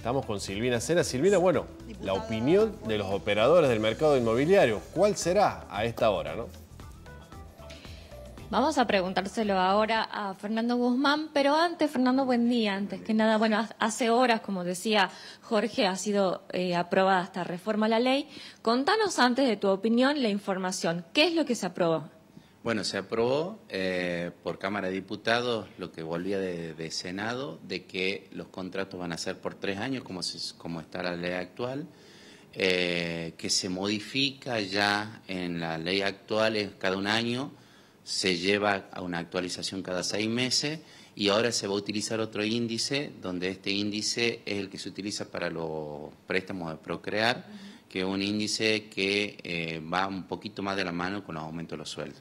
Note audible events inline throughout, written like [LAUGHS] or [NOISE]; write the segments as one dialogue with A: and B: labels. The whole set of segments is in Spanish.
A: Estamos con Silvina Cera. Silvina, bueno, la opinión de los operadores del mercado inmobiliario, ¿cuál será a esta hora, no?
B: Vamos a preguntárselo ahora a Fernando Guzmán, pero antes, Fernando, buen día. Antes que nada, bueno, hace horas, como decía Jorge, ha sido eh, aprobada esta reforma a la ley. Contanos antes de tu opinión la información. ¿Qué es lo que se aprobó?
C: Bueno, se aprobó eh, por Cámara de Diputados lo que volvía de, Senado, de que los contratos van a ser por tres años, como, como está la ley actual, eh, que se modifica ya en la ley actual es cada un año, se lleva a una actualización cada seis meses y ahora se va a utilizar otro índice, donde este índice es el que se utiliza para los préstamos de procrear, que es un índice que eh, va un poquito más de la mano con los aumentos de los sueldos.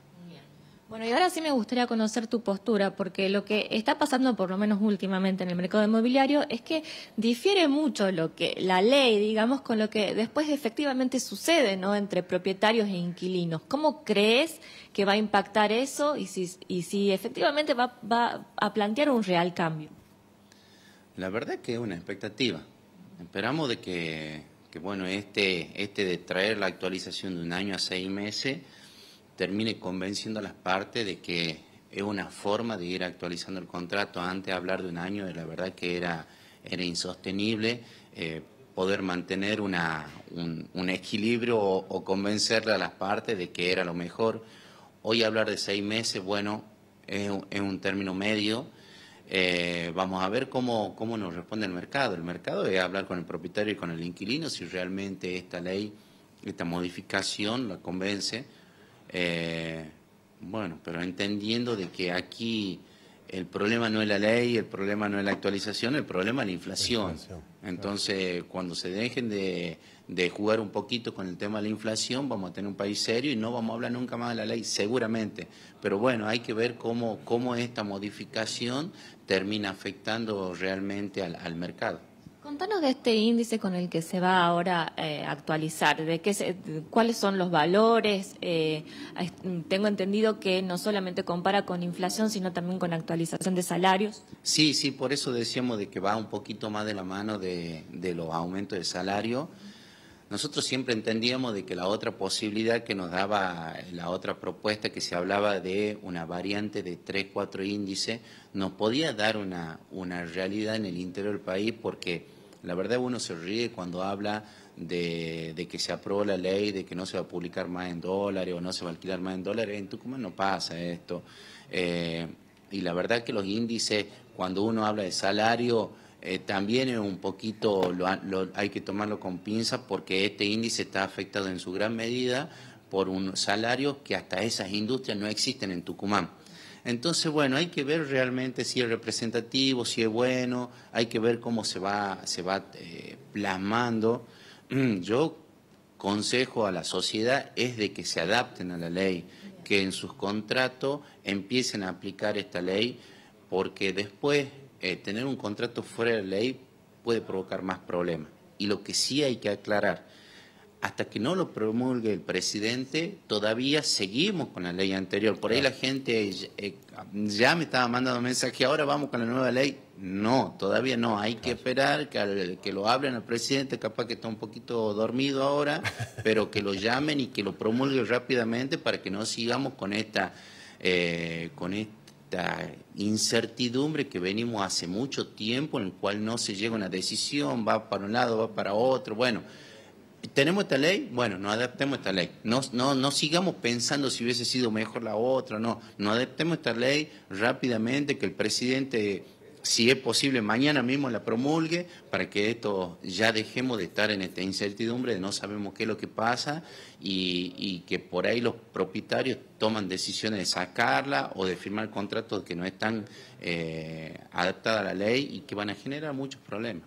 B: Bueno, y ahora sí me gustaría conocer tu postura, porque lo que está pasando, por lo menos últimamente, en el mercado inmobiliario es que difiere mucho lo que la ley, digamos, con lo que después efectivamente sucede, ¿no? Entre propietarios e inquilinos. ¿Cómo crees que va a impactar eso y si, y si efectivamente va, va a plantear un real cambio?
C: La verdad que es una expectativa. Esperamos de que, que bueno, este, este de traer la actualización de un año a seis meses termine convenciendo a las partes de que es una forma de ir actualizando el contrato. Antes de hablar de un año, de la verdad que era, era insostenible eh, poder mantener un, equilibrio o, convencerle a las partes de que era lo mejor. Hoy hablar de seis meses, bueno, es, un término medio. Eh, vamos a ver cómo, cómo nos responde el mercado. El mercado es hablar con el propietario y con el inquilino si realmente esta ley, esta modificación la convence eh, bueno, pero entendiendo de que aquí el problema no es la ley, el problema no es la actualización, el problema es la inflación. Entonces, cuando se dejen de, jugar un poquito con el tema de la inflación, vamos a tener un país serio y no vamos a hablar nunca más de la ley, seguramente. Pero bueno, hay que ver cómo, cómo esta modificación termina afectando realmente al mercado.
B: Contanos de este índice con el que se va ahora eh, a actualizar, de qué cuáles son los valores. Eh, tengo entendido que no solamente compara con inflación, sino también con actualización de salarios.
C: Sí, sí, por eso decíamos de que va un poquito más de la mano de, de los aumentos de salario. Nosotros siempre entendíamos de que la otra posibilidad que nos daba la otra propuesta que se hablaba de una variante de 3, 4 índices, nos podía dar una, una realidad en el interior del país porque la verdad uno se ríe cuando habla de, que se aprobó la ley, de que no se va a publicar más en dólares o no se va a alquilar más en dólares. En Tucumán no pasa esto. Eh, y la verdad que los índices, cuando uno habla de salario, eh, también es un poquito, hay que tomarlo con pinza porque este índice está afectado en su gran medida por un salario que hasta esas industrias no existen en Tucumán. Entonces, bueno, hay que ver realmente si es representativo, si es bueno, hay que ver cómo se va, se va eh, plasmando. [CLEARS THROAT] Yo consejo a la sociedad es de que se adapten a la ley, que en sus contratos empiecen a aplicar esta ley, porque después eh, tener un contrato fuera de la ley puede provocar más problemas. Y lo que sí hay que aclarar, hasta que no lo promulgue el presidente, todavía seguimos con la ley anterior. Por ahí la gente eh, ya me estaba mandando mensaje, ahora vamos con la nueva ley. No, todavía no. Hay que esperar que, lo hablen al presidente, capaz que está un poquito dormido ahora, [LAUGHS] pero que lo llamen y que lo promulgue rápidamente para que no sigamos con esta, eh, con esta esta incertidumbre que venimos hace mucho tiempo en el cual no se llega a una decisión, va para un lado, va para otro. Bueno, ¿tenemos esta ley? Bueno, no adaptemos esta ley. No, no, no sigamos pensando si hubiese sido mejor la otra, no. No adaptemos esta ley rápidamente, que el presidente si es posible, mañana mismo la promulgue para que esto ya dejemos de estar en esta incertidumbre de no sabemos qué es lo que pasa y, que por ahí los propietarios toman decisiones de sacarla o de firmar contratos que no están eh, adaptados a la ley y que van a generar muchos problemas.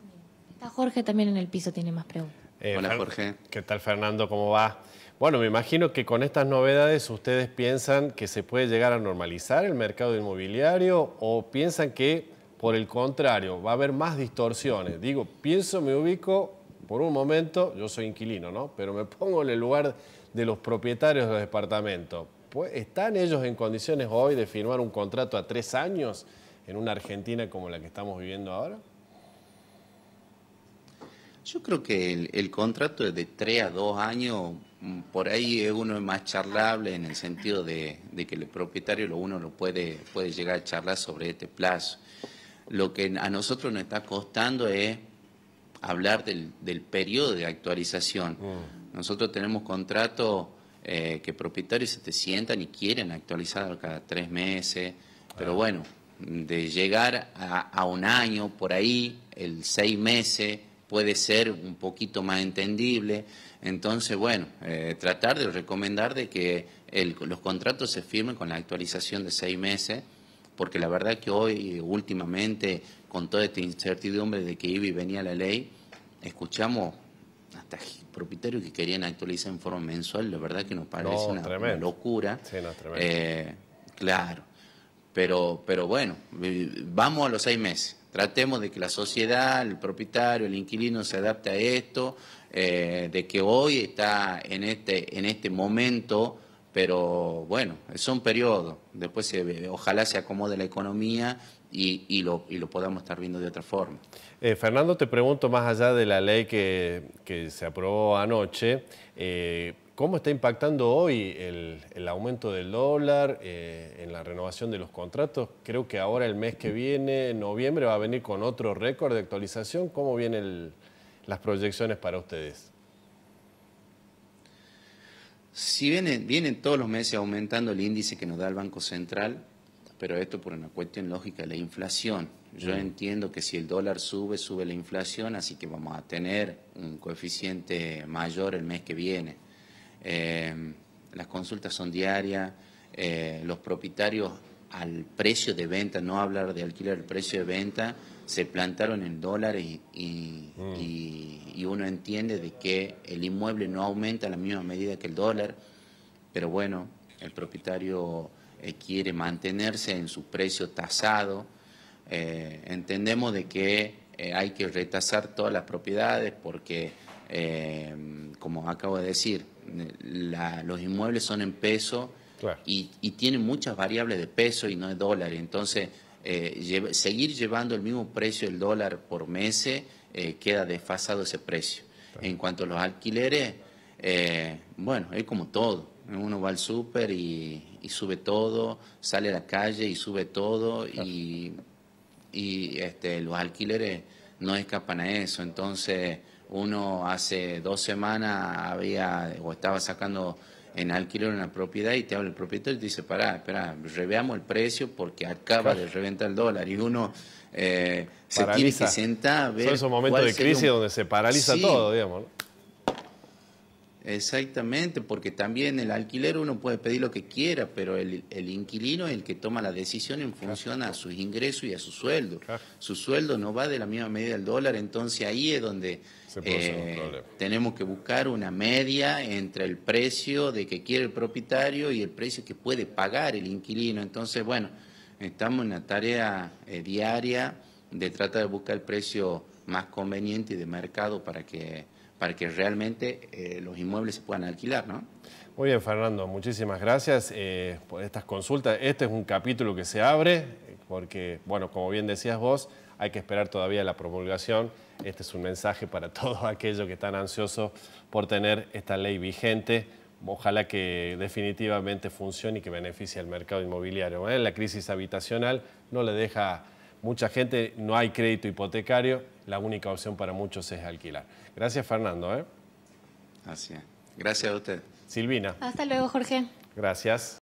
B: Está Jorge también en el piso, tiene más preguntas.
A: Eh, Hola Jorge. ¿Qué tal Fernando? ¿Cómo va? Bueno, me imagino que con estas novedades ustedes piensan que se puede llegar a normalizar el mercado inmobiliario o piensan que por el contrario, va a haber más distorsiones. Digo, pienso, me ubico por un momento, yo soy inquilino, ¿no? Pero me pongo en el lugar de los propietarios del departamento. Pues, ¿Están ellos en condiciones hoy de firmar un contrato a tres años en una Argentina como la que estamos viviendo ahora?
C: Yo creo que el, contrato es de tres a dos años, mm, por ahí uno es más charlable en el sentido de, que el propietario lo uno lo puede, puede llegar a charlar sobre este plazo lo que a nosotros nos está costando es hablar del, periodo de actualización. Ah. Nosotros tenemos contratos eh, que propietarios se te sientan y quieren actualizar cada tres meses, pero ah. bueno, de llegar a, un año por ahí, el seis meses puede ser un poquito más entendible. Entonces, bueno, eh, tratar de recomendar de que los contratos se firmen con la actualización de seis meses porque la verdad que hoy, últimamente, con toda esta incertidumbre de que iba y venía la ley, escuchamos hasta propietarios que querían actualizar en forma mensual, la verdad que nos parece una, locura.
A: Sí, no, eh,
C: claro, pero, pero bueno, vamos a los seis meses. Tratemos de que la sociedad, el propietario, el inquilino se adapte a esto, eh, de que hoy está en este, en este momento pero bueno, es un periodo. Después ojalá se acomode la economía y, lo, y, lo, podamos estar viendo de otra forma.
A: Eh, Fernando, te pregunto más allá de la ley que, se aprobó anoche, eh, ¿cómo está impactando hoy el, aumento del dólar eh, en la renovación de los contratos? Creo que ahora el mes que viene, noviembre, va a venir con otro récord de actualización. ¿Cómo vienen las proyecciones para ustedes?
C: si vienen, vienen todos los meses aumentando el índice que nos da el Banco Central, pero esto por una cuestión lógica, la inflación. Yo entiendo que si el dólar sube, sube la inflación, así que vamos a tener un coeficiente mayor el mes que viene. Eh, las consultas son diarias, eh, los propietarios al precio de venta, no hablar de alquiler, el precio de venta, se plantaron en dólares y, y mm. uno entiende de que el inmueble no aumenta a la misma medida que el dólar pero bueno, el propietario eh, quiere mantenerse en su precio tasado. Eh, entendemos de que eh, hay que retasar todas las propiedades porque, como acabo de decir, los inmuebles son en peso y, tienen muchas variables de peso y no de dólar. Entonces, seguir llevando el mismo precio del dólar por mes queda desfasado ese precio. En cuanto a los alquileres, bueno, es como todo uno va al súper y, sube todo, sale a la calle y sube todo y, este, los alquileres no escapan a eso. Entonces uno hace dos semanas había o estaba sacando en alquiler una propiedad y te habla el propietario y te dice, pará, espera, reveamos el precio porque acaba de reventar el dólar y uno eh, se tiene que sentar a ver. Son esos momentos de crisis donde se paraliza todo, digamos. Exactamente, porque también el alquiler uno puede pedir lo que quiera, pero el, inquilino es el que toma la decisión en función a sus ingresos y a su sueldo. Su sueldo no va de la misma media del dólar, entonces ahí es donde eh, tenemos que buscar una media entre el precio de que quiere el propietario y el precio que puede pagar el inquilino. Entonces, bueno, estamos en la tarea eh, diaria de tratar de buscar el precio más conveniente y de mercado para que para que realmente eh, los inmuebles se puedan alquilar, ¿no?
A: Muy bien, Fernando, muchísimas gracias eh, por estas consultas. Este es un capítulo que se abre porque, bueno, como bien decías vos, hay que esperar todavía la promulgación. Este es un mensaje para [LAUGHS] todos aquellos que están ansiosos por tener esta ley vigente. Ojalá que definitivamente funcione y que beneficie al mercado inmobiliario. ¿eh? La crisis habitacional no le deja mucha gente, no hay crédito hipotecario la única opción para muchos es alquilar. Gracias, Fernando. ¿eh? Así Gracias a usted. Silvina.
B: Hasta luego, Jorge.
A: Gracias.